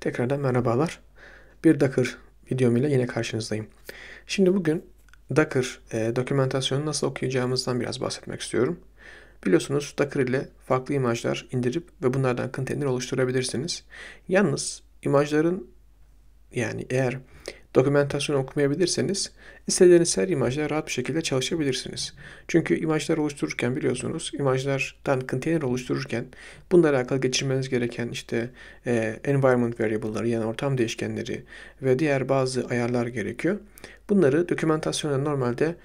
Tekrardan merhabalar. Bir Docker videom ile yine karşınızdayım. Şimdi bugün Docker e, dokümantasyonu nasıl okuyacağımızdan biraz bahsetmek istiyorum. Biliyorsunuz Docker ile farklı imajlar indirip ve bunlardan konteyner oluşturabilirsiniz. Yalnız imajların yani eğer dokümantasyonu okumayabilirseniz istediğiniz her imajla rahat bir şekilde çalışabilirsiniz. Çünkü imajlar oluştururken biliyorsunuz imajlardan konteyner oluştururken bunlara alakalı geçirmeniz gereken işte e, environment variable'ları yani ortam değişkenleri ve diğer bazı ayarlar gerekiyor. Bunları dokümantasyonda normalde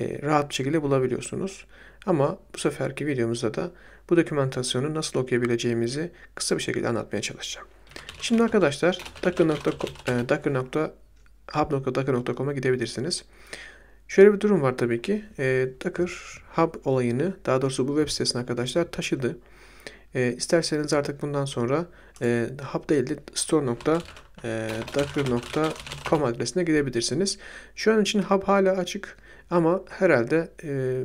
e, rahat bir şekilde bulabiliyorsunuz. Ama bu seferki videomuzda da bu dokümantasyonu nasıl okuyabileceğimizi kısa bir şekilde anlatmaya çalışacağım. Şimdi arkadaşlar Docker.com Docker hub.docker.com'a gidebilirsiniz. Şöyle bir durum var tabii ki. E, ee, Docker Hub olayını daha doğrusu bu web sitesini arkadaşlar taşıdı. E, isterseniz artık bundan sonra e, Hub değil de store.docker.com e, adresine gidebilirsiniz. Şu an için Hub hala açık ama herhalde e,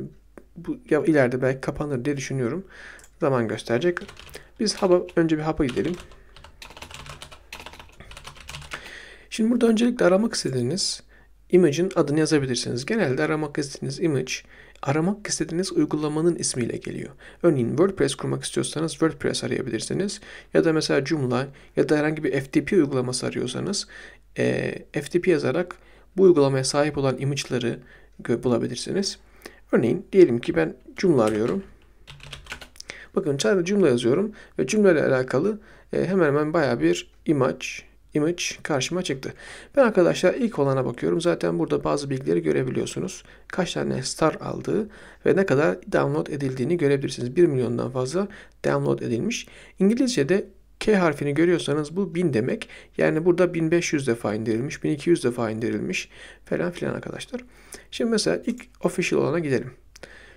bu ya ileride belki kapanır diye düşünüyorum. Zaman gösterecek. Biz Hub'a önce bir Hub'a gidelim. Şimdi burada öncelikle aramak istediğiniz imajın adını yazabilirsiniz. Genelde aramak istediğiniz image, aramak istediğiniz uygulamanın ismiyle geliyor. Örneğin WordPress kurmak istiyorsanız WordPress arayabilirsiniz. Ya da mesela Joomla ya da herhangi bir FTP uygulaması arıyorsanız e, FTP yazarak bu uygulamaya sahip olan imajları bulabilirsiniz. Örneğin diyelim ki ben Joomla arıyorum. Bakın sadece Joomla yazıyorum ve Joomla ile alakalı e, hemen hemen baya bir imaj image karşıma çıktı. Ben arkadaşlar ilk olana bakıyorum. Zaten burada bazı bilgileri görebiliyorsunuz. Kaç tane star aldığı ve ne kadar download edildiğini görebilirsiniz. 1 milyondan fazla download edilmiş. İngilizce'de K harfini görüyorsanız bu 1000 demek. Yani burada 1500 defa indirilmiş, 1200 defa indirilmiş falan filan arkadaşlar. Şimdi mesela ilk official olana gidelim.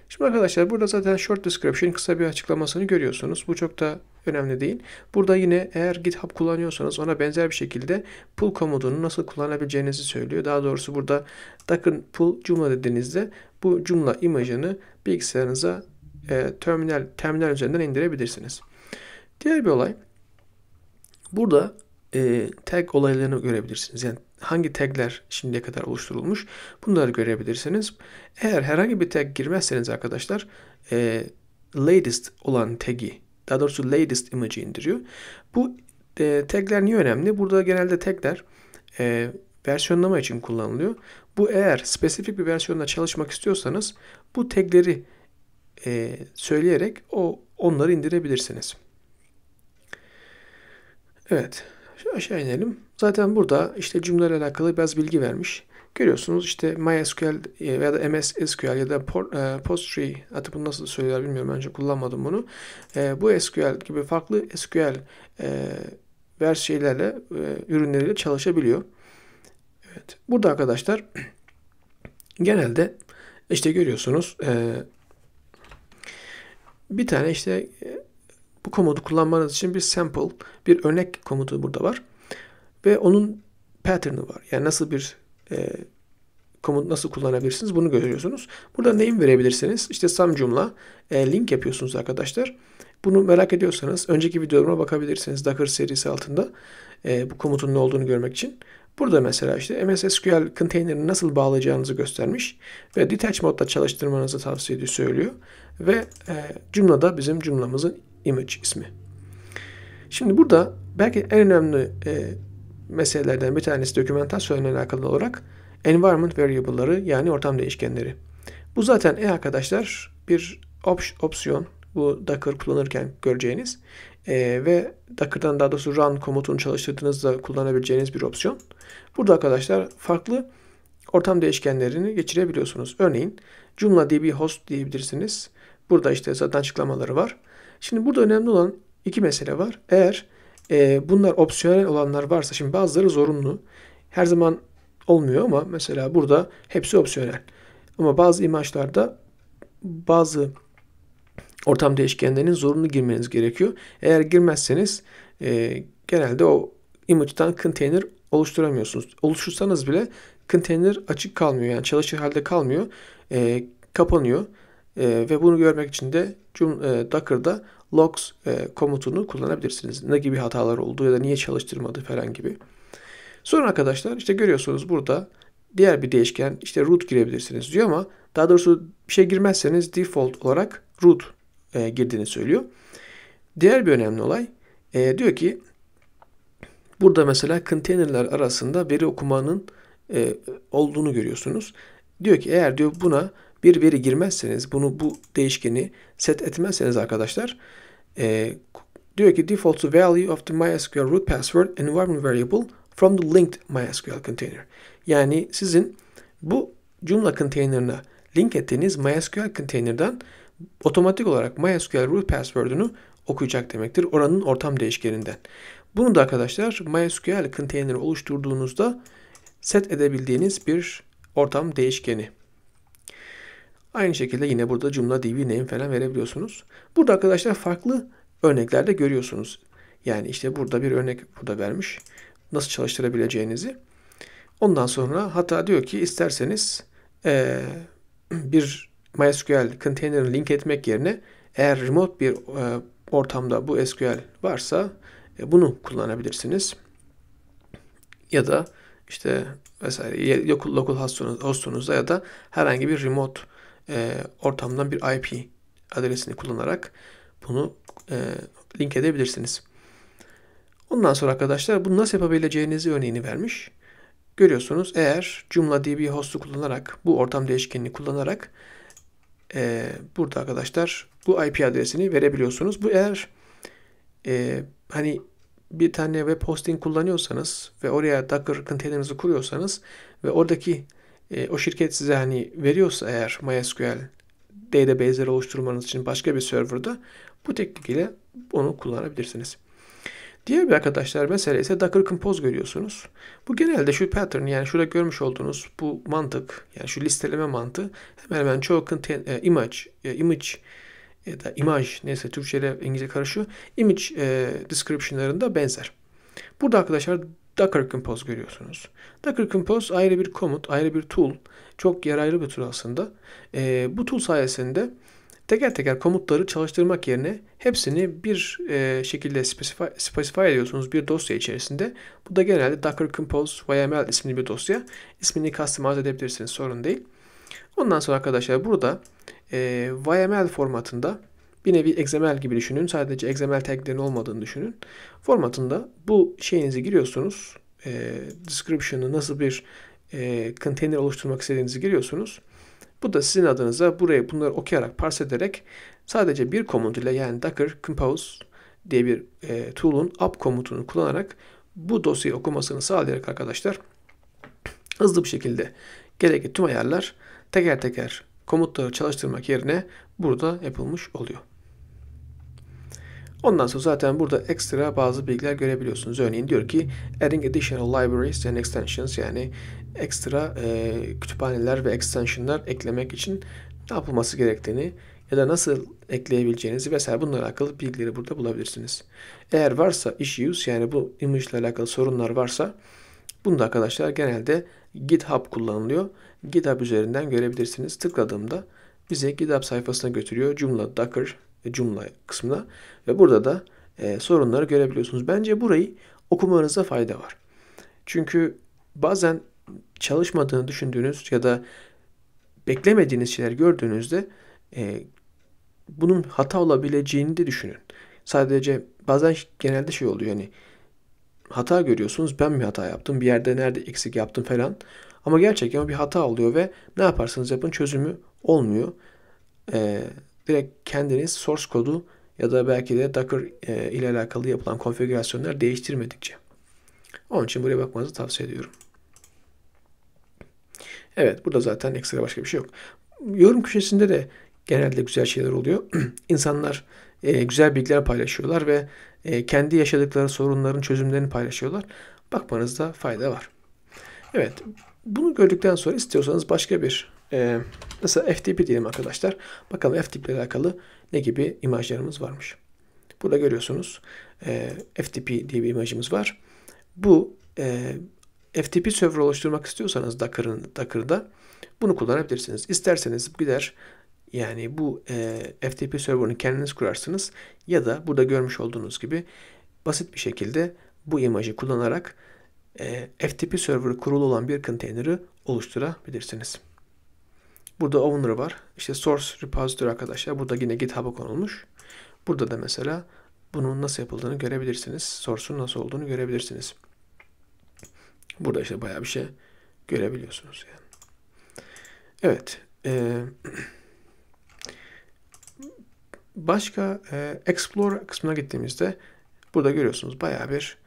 Şimdi arkadaşlar burada zaten short description kısa bir açıklamasını görüyorsunuz. Bu çok da Önemli değil. Burada yine eğer GitHub kullanıyorsanız ona benzer bir şekilde pull komutunu nasıl kullanabileceğinizi söylüyor. Daha doğrusu burada docker pull cumla dediğinizde bu cumla imajını bilgisayarınıza e, terminal terminal üzerinden indirebilirsiniz. Diğer bir olay burada e, tag olaylarını görebilirsiniz. Yani hangi tagler şimdiye kadar oluşturulmuş bunları görebilirsiniz. Eğer herhangi bir tag girmezseniz arkadaşlar e, latest olan tagi daha doğrusu latest image'i indiriyor. Bu e, tagler niye önemli? Burada genelde tagler e, versiyonlama için kullanılıyor. Bu eğer spesifik bir versiyonla çalışmak istiyorsanız bu tagleri e, söyleyerek o onları indirebilirsiniz. Evet. Aşağı inelim. Zaten burada işte cümleyle alakalı biraz bilgi vermiş. Görüyorsunuz işte MySQL e, veya da MS SQL ya da e, PostgreSQL bunu nasıl söylüyorlar bilmiyorum. Önce kullanmadım bunu. E, bu SQL gibi farklı SQL vers şeylerle ürünleriyle çalışabiliyor. Evet. Burada arkadaşlar genelde işte görüyorsunuz bir tane işte bu komutu kullanmanız için bir sample, bir örnek komutu burada var. Ve onun pattern'ı var. Yani nasıl bir e, komut nasıl kullanabilirsiniz bunu görüyorsunuz. Burada name verebilirsiniz. İşte sam cümle e, link yapıyorsunuz arkadaşlar. Bunu merak ediyorsanız önceki videolarıma bakabilirsiniz. Docker serisi altında e, bu komutun ne olduğunu görmek için. Burada mesela işte MS SQL container'ı nasıl bağlayacağınızı göstermiş ve detach modda çalıştırmanızı tavsiye ediyor söylüyor ve e, cümlede bizim cümlemizin image ismi. Şimdi burada belki en önemli e, meselelerden bir tanesi dokümentasyonla alakalı olarak environment variable'ları yani ortam değişkenleri. Bu zaten e arkadaşlar bir op- opsiyon bu Docker kullanırken göreceğiniz e, ve Docker'dan daha doğrusu run komutunu çalıştırdığınızda kullanabileceğiniz bir opsiyon. Burada arkadaşlar farklı ortam değişkenlerini geçirebiliyorsunuz. Örneğin Joomla DB host diyebilirsiniz. Burada işte zaten açıklamaları var. Şimdi burada önemli olan iki mesele var. Eğer e, bunlar opsiyonel olanlar varsa şimdi bazıları zorunlu. Her zaman olmuyor ama mesela burada hepsi opsiyonel. Ama bazı imajlarda bazı ortam değişkenlerinin zorunlu girmeniz gerekiyor. Eğer girmezseniz e, genelde o image'dan container oluşturamıyorsunuz. Oluşursanız bile container açık kalmıyor. Yani çalışır halde kalmıyor. E, kapanıyor. E, ve bunu görmek için de e, Docker'da logs e, komutunu kullanabilirsiniz. Ne gibi hatalar oldu ya da niye çalıştırmadı falan gibi. Sonra arkadaşlar işte görüyorsunuz burada diğer bir değişken işte root girebilirsiniz diyor ama daha doğrusu bir şey girmezseniz default olarak root e, girdiğini söylüyor. Diğer bir önemli olay e, diyor ki burada mesela konteynerler arasında veri okumanın e, olduğunu görüyorsunuz. Diyor ki eğer diyor buna bir veri girmezseniz bunu bu değişkeni set etmezseniz arkadaşlar e, diyor ki default to value of the MySQL root password environment variable from the linked MySQL container. Yani sizin bu Joomla container'ına link ettiğiniz MySQL container'dan otomatik olarak MySQL root password'unu okuyacak demektir oranın ortam değişkeninden. Bunu da arkadaşlar MySQL container oluşturduğunuzda set edebildiğiniz bir ortam değişkeni. Aynı şekilde yine burada cümle dv name falan verebiliyorsunuz. Burada arkadaşlar farklı örneklerde görüyorsunuz. Yani işte burada bir örnek burada vermiş. Nasıl çalıştırabileceğinizi. Ondan sonra hatta diyor ki isterseniz ee, bir MySQL container'ı link etmek yerine eğer remote bir e, ortamda bu SQL varsa e, bunu kullanabilirsiniz. Ya da işte vesaire local, local hostunuzda ya da herhangi bir remote e, ortamdan bir IP adresini kullanarak bunu e, link edebilirsiniz. Ondan sonra arkadaşlar bunu nasıl yapabileceğinizi örneğini vermiş. Görüyorsunuz eğer Joomla DB host'u kullanarak bu ortam değişkenini kullanarak e, burada arkadaşlar bu IP adresini verebiliyorsunuz. Bu eğer e, hani bir tane web hosting kullanıyorsanız ve oraya Docker container'ınızı kuruyorsanız ve oradaki e, o şirket size hani veriyorsa eğer MySQL database'leri oluşturmanız için başka bir serverda bu teknik ile onu kullanabilirsiniz. Diğer bir arkadaşlar mesele ise Docker Compose görüyorsunuz. Bu genelde şu pattern yani şurada görmüş olduğunuz bu mantık yani şu listeleme mantığı hemen hemen çoğu contain, e, image, e, image ya da imaj neyse Türkçe ile İngilizce karışıyor. Image e, description'larında benzer. Burada arkadaşlar Docker Compose görüyorsunuz. Docker Compose ayrı bir komut, ayrı bir tool. Çok yararlı bir tool aslında. E, bu tool sayesinde teker teker komutları çalıştırmak yerine hepsini bir e, şekilde specify, specify ediyorsunuz bir dosya içerisinde. Bu da genelde Docker Compose YAML isimli bir dosya. İsmini customize edebilirsiniz sorun değil. Ondan sonra arkadaşlar burada e, YAML formatında bir nevi XML gibi düşünün. Sadece XML taglerin olmadığını düşünün. Formatında bu şeyinizi giriyorsunuz. E, description'ı nasıl bir e, container oluşturmak istediğinizi giriyorsunuz. Bu da sizin adınıza buraya bunları okuyarak, parse ederek sadece bir komut ile yani docker compose diye bir e, tool'un up komutunu kullanarak bu dosyayı okumasını sağlayarak arkadaşlar hızlı bir şekilde gerekli tüm ayarlar teker teker komutları çalıştırmak yerine burada yapılmış oluyor. Ondan sonra zaten burada ekstra bazı bilgiler görebiliyorsunuz. Örneğin diyor ki adding additional libraries and extensions yani ekstra e, kütüphaneler ve extensionlar eklemek için ne yapılması gerektiğini ya da nasıl ekleyebileceğinizi vesaire bunlarla alakalı bilgileri burada bulabilirsiniz. Eğer varsa issues yani bu image ile alakalı sorunlar varsa bunu da arkadaşlar genelde GitHub kullanılıyor. GitHub üzerinden görebilirsiniz. Tıkladığımda bizi GitHub sayfasına götürüyor. Joomla Docker e, cümle kısmına ve burada da e, sorunları görebiliyorsunuz. Bence burayı okumanıza fayda var. Çünkü bazen çalışmadığını düşündüğünüz ya da beklemediğiniz şeyler gördüğünüzde e, bunun hata olabileceğini de düşünün. Sadece bazen genelde şey oluyor hani hata görüyorsunuz ben mi hata yaptım bir yerde nerede eksik yaptım falan. Ama gerçekten bir hata oluyor ve ne yaparsanız yapın çözümü olmuyor. Ee, direkt kendiniz source kodu ya da belki de Docker e, ile alakalı yapılan konfigürasyonlar değiştirmedikçe. Onun için buraya bakmanızı tavsiye ediyorum. Evet burada zaten ekstra başka bir şey yok. Yorum köşesinde de genelde güzel şeyler oluyor. İnsanlar e, güzel bilgiler paylaşıyorlar ve e, kendi yaşadıkları sorunların çözümlerini paylaşıyorlar. Bakmanızda fayda var. Evet bunu gördükten sonra istiyorsanız başka bir e, ee, mesela FTP diyelim arkadaşlar. Bakalım FTP ile alakalı ne gibi imajlarımız varmış. Burada görüyorsunuz e, FTP diye bir imajımız var. Bu e, FTP server oluşturmak istiyorsanız Docker'ın Docker'da bunu kullanabilirsiniz. İsterseniz gider yani bu e, FTP serverını kendiniz kurarsınız ya da burada görmüş olduğunuz gibi basit bir şekilde bu imajı kullanarak e, FTP serverı kurulu olan bir konteyneri oluşturabilirsiniz. Burada owner var. İşte source repository arkadaşlar. Burada yine GitHub'a konulmuş. Burada da mesela bunun nasıl yapıldığını görebilirsiniz. Source'un nasıl olduğunu görebilirsiniz. Burada işte bayağı bir şey görebiliyorsunuz yani. Evet. E, başka e, Explore kısmına gittiğimizde burada görüyorsunuz bayağı bir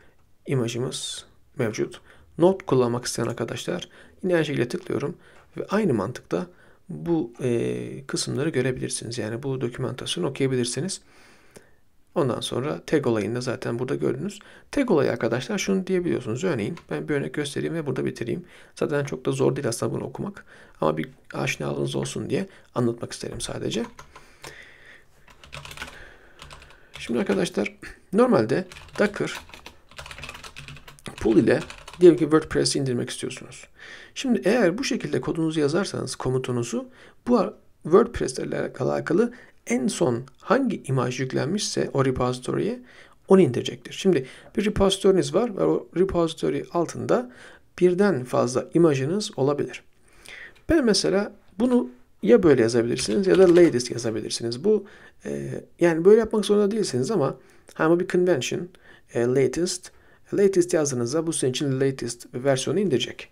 imajımız mevcut. Not kullanmak isteyen arkadaşlar yine aynı şekilde tıklıyorum ve aynı mantıkta bu e, kısımları görebilirsiniz. Yani bu dokümantasyonu okuyabilirsiniz. Ondan sonra tag olayını da zaten burada gördünüz. Tag olayı arkadaşlar şunu diyebiliyorsunuz. Örneğin ben bir örnek göstereyim ve burada bitireyim. Zaten çok da zor değil aslında bunu okumak. Ama bir aşinalığınız olsun diye anlatmak isterim sadece. Şimdi arkadaşlar normalde Docker pull ile Diyelim ki WordPress'i indirmek istiyorsunuz. Şimdi eğer bu şekilde kodunuzu yazarsanız komutunuzu bu WordPress ile alakalı en son hangi imaj yüklenmişse o repository'e onu indirecektir. Şimdi bir repository'niz var ve o repository altında birden fazla imajınız olabilir. Ben mesela bunu ya böyle yazabilirsiniz ya da latest yazabilirsiniz. Bu e, yani böyle yapmak zorunda değilsiniz ama ama bir convention e, latest latest yazdığınızda bu sizin için latest versiyonu indirecek.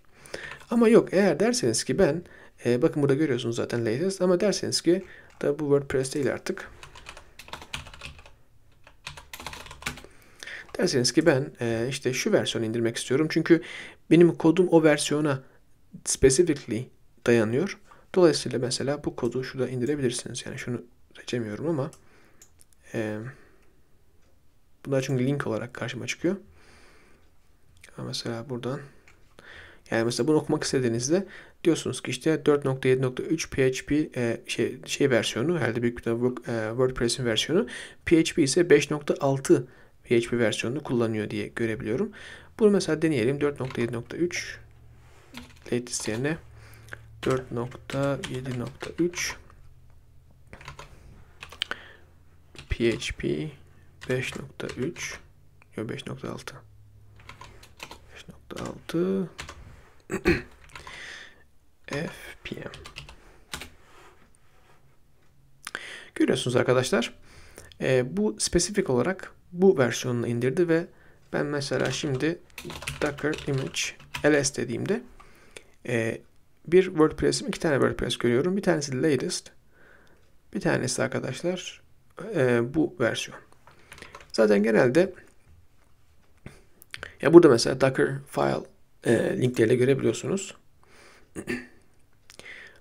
Ama yok eğer derseniz ki ben e, bakın burada görüyorsunuz zaten latest ama derseniz ki da bu WordPress değil artık. Derseniz ki ben e, işte şu versiyonu indirmek istiyorum. Çünkü benim kodum o versiyona specifically dayanıyor. Dolayısıyla mesela bu kodu şurada indirebilirsiniz. Yani şunu seçemiyorum ama e, bunlar çünkü link olarak karşıma çıkıyor. Mesela buradan. Yani mesela bunu okumak istediğinizde diyorsunuz ki işte 4.7.3 PHP e, şey, şey versiyonu herhalde büyük bir Word, e, WordPress'in versiyonu. PHP ise 5.6 PHP versiyonunu kullanıyor diye görebiliyorum. Bunu mesela deneyelim. 4.7.3 latest yerine 4.7.3 PHP 5.3 yok 5.6 46 FPM. Görüyorsunuz arkadaşlar. E, bu spesifik olarak bu versiyonunu indirdi ve ben mesela şimdi docker image ls dediğimde e, bir WordPress'im, iki tane WordPress görüyorum. Bir tanesi latest, bir tanesi arkadaşlar e, bu versiyon. Zaten genelde ya burada mesela Docker file e, linkleriyle görebiliyorsunuz.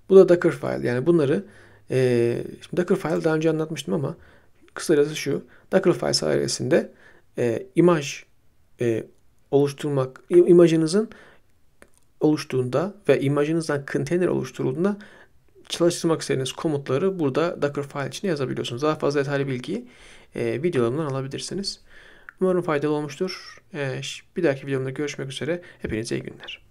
Bu da Docker file. Yani bunları e, şimdi Docker file daha önce anlatmıştım ama kısacası şu. Docker file sayesinde e, imaj e, oluşturmak, imajınızın oluştuğunda ve imajınızdan container oluşturulduğunda çalıştırmak istediğiniz komutları burada Docker file içinde yazabiliyorsunuz. Daha fazla detaylı bilgiyi e, videolarımdan alabilirsiniz. Umarım faydalı olmuştur. Ee, bir dahaki videomda görüşmek üzere. Hepinize iyi günler.